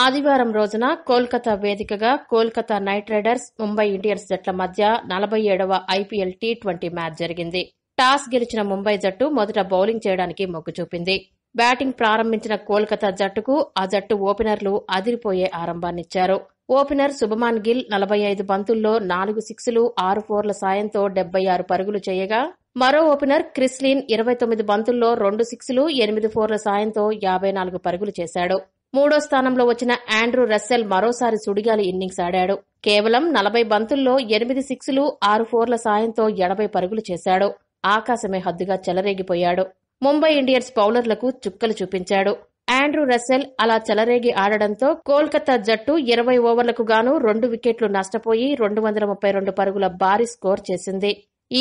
ఆదివారం రోజున కోల్కతా వేదికగా Kolkata knight riders Mumbai Indians జట్ల మధ్య నలభై ఏడవ ఐపీఎల్ టీ ట్వంటీ మ్యాచ్ జరిగింది టాస్ గెలిచిన ముంబై జట్టు మొదట బౌలింగ్ చేయడానికి మొగ్గు చూపింది బ్యాటింగ్ ప్రారంభించిన కోల్కతా జట్టుకు ఆ జట్టు ఓపెనర్లు అదిరిపోయే ఆరంభాన్నిచ్చారు ఓపెనర్ శుభమాన్ గిల్ నలభై ఐదు బంతుల్లో నాలుగు సిక్సులు ఆరు ఫోర్ల సాయంతో డెబ్బై ఆరు పరుగులు చేయగా మరో ఓపెనర్ క్రిస్లిన్ ఇరవై తొమ్మిది బంతుల్లో రెండు సిక్సులు ఎనిమిది ఫోర్ల సాయంతో యాభై నాలుగు పరుగులు చేశాడు మూడో స్థానంలో వచ్చిన ఆండ్రూ రస్సెల్ మరోసారి సుడిగాలి ఇన్నింగ్స్ ఆడాడు కేవలం నలభై బంతుల్లో ఎనిమిది సిక్స్లు ఆరు ఫోర్ల సాయంతో ఎనభై పరుగులు చేశాడు ఆకాశమే హద్దుగా చెలరేగిపోయాడు ముంబై ఇండియన్స్ బౌలర్లకు చుక్కలు చూపించాడు ఆండ్రూ రస్సెల్ అలా చెలరేగి ఆడడంతో కోల్కతా జట్టు ఇరవై ఓవర్లకు గాను రెండు వికెట్లు నష్టపోయి రెండు వందల ముప్పై రెండు పరుగుల భారీ స్కోర్ చేసింది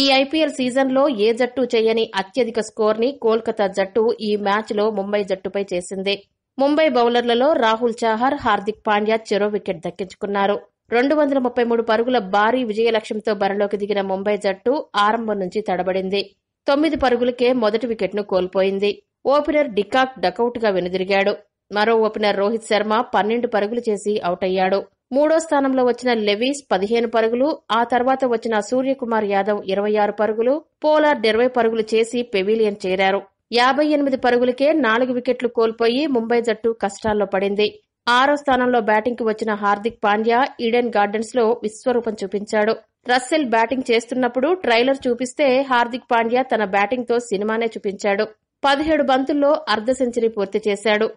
ఈ ఐపీఎల్ సీజన్లో ఏ జట్టు చేయని అత్యధిక స్కోర్ని కోల్కతా జట్టు ఈ మ్యాచ్లో ముంబై జట్టుపై చేసింది ముంబై బౌలర్లలో రాహుల్ చాహర్ హార్దిక్ పాండ్యా చెరో వికెట్ దక్కించుకున్నారు రెండు వందల ముప్పై మూడు పరుగుల భారీ విజయ లక్ష్యంతో బరిలోకి దిగిన ముంబై జట్టు ఆరంభం నుంచి తడబడింది తొమ్మిది పరుగులకే మొదటి వికెట్ను కోల్పోయింది ఓపెనర్ డికాక్ డకౌట్గా వెనుదిరిగాడు మరో ఓపెనర్ రోహిత్ శర్మ పన్నెండు పరుగులు చేసి అవుట్ అయ్యాడు మూడో స్థానంలో వచ్చిన లెవీస్ పదిహేను పరుగులు ఆ తర్వాత వచ్చిన సూర్యకుమార్ యాదవ్ ఇరవై ఆరు పరుగులు పోలార్ ఇరవై పరుగులు చేసి పెవిలియన్ చేరారు యాభై ఎనిమిది పరుగులకే నాలుగు వికెట్లు కోల్పోయి ముంబై జట్టు కష్టాల్లో పడింది ఆరో స్థానంలో బ్యాటింగ్కు వచ్చిన హార్దిక్ పాండ్యా ఈడెన్ గార్డెన్స్ లో విశ్వరూపం చూపించాడు రస్సెల్ బ్యాటింగ్ చేస్తున్నప్పుడు ట్రైలర్ చూపిస్తే హార్దిక్ పాండ్యా తన బ్యాటింగ్తో సినిమానే చూపించాడు పదిహేడు బంతుల్లో అర్ధ సెంచరీ పూర్తి చేశాడు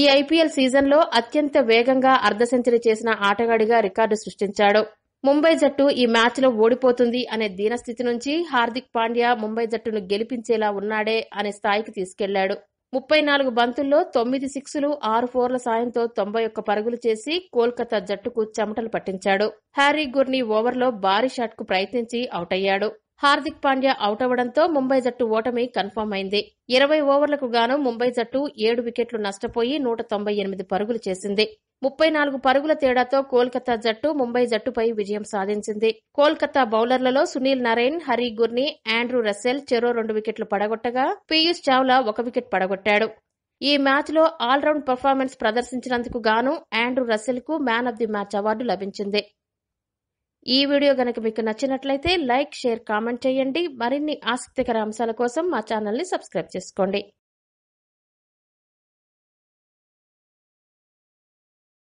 ఈ ఐపీఎల్ సీజన్లో అత్యంత వేగంగా అర్ధ సెంచరీ చేసిన ఆటగాడిగా రికార్డు సృష్టించాడు ముంబై జట్టు ఈ మ్యాచ్లో ఓడిపోతుంది అనే దీనస్థితి నుంచి హార్దిక్ పాండ్యా ముంబై జట్టును గెలిపించేలా ఉన్నాడే అనే స్థాయికి తీసుకెళ్లాడు ముప్పై నాలుగు బంతుల్లో తొమ్మిది సిక్సులు ఆరు ఫోర్ల సాయంతో తొంభై ఒక్క పరుగులు చేసి కోల్కతా జట్టుకు చెమటలు పట్టించాడు హ్యారీ గుర్నీ ఓవర్లో భారీ షాట్కు ప్రయత్నించి అవుట్ అయ్యాడు హార్దిక్ పాండ్యా అవుట్ అవడంతో ముంబై జట్టు ఓటమి కన్ఫర్మ్ అయింది ఇరవై ఓవర్లకు గాను ముంబై జట్టు ఏడు వికెట్లు నష్టపోయి నూట తొంభై ఎనిమిది పరుగులు చేసింది ముప్పై నాలుగు పరుగుల తేడాతో కోల్కతా జట్టు ముంబై జట్టుపై విజయం సాధించింది కోల్కతా బౌలర్లలో Sunil Narine Harry Gurney Andre Russell చెరో రెండు వికెట్లు పడగొట్టగా పీయూష్ చావ్లా ఒక వికెట్ పడగొట్టాడు ఈ మ్యాచ్లో ఆల్రౌండ్ పర్ఫార్మెన్స్ ప్రదర్శించినందుకు గాను ఆండ్రూ కు man of the match award లభించింది ఈ వీడియో గనక మీకు నచ్చినట్లయితే లైక్ షేర్ కామెంట్ చేయండి మరిన్ని ఆసక్తికర అంశాల కోసం మా ఛానల్ని సబ్స్క్రైబ్ చేసుకోండి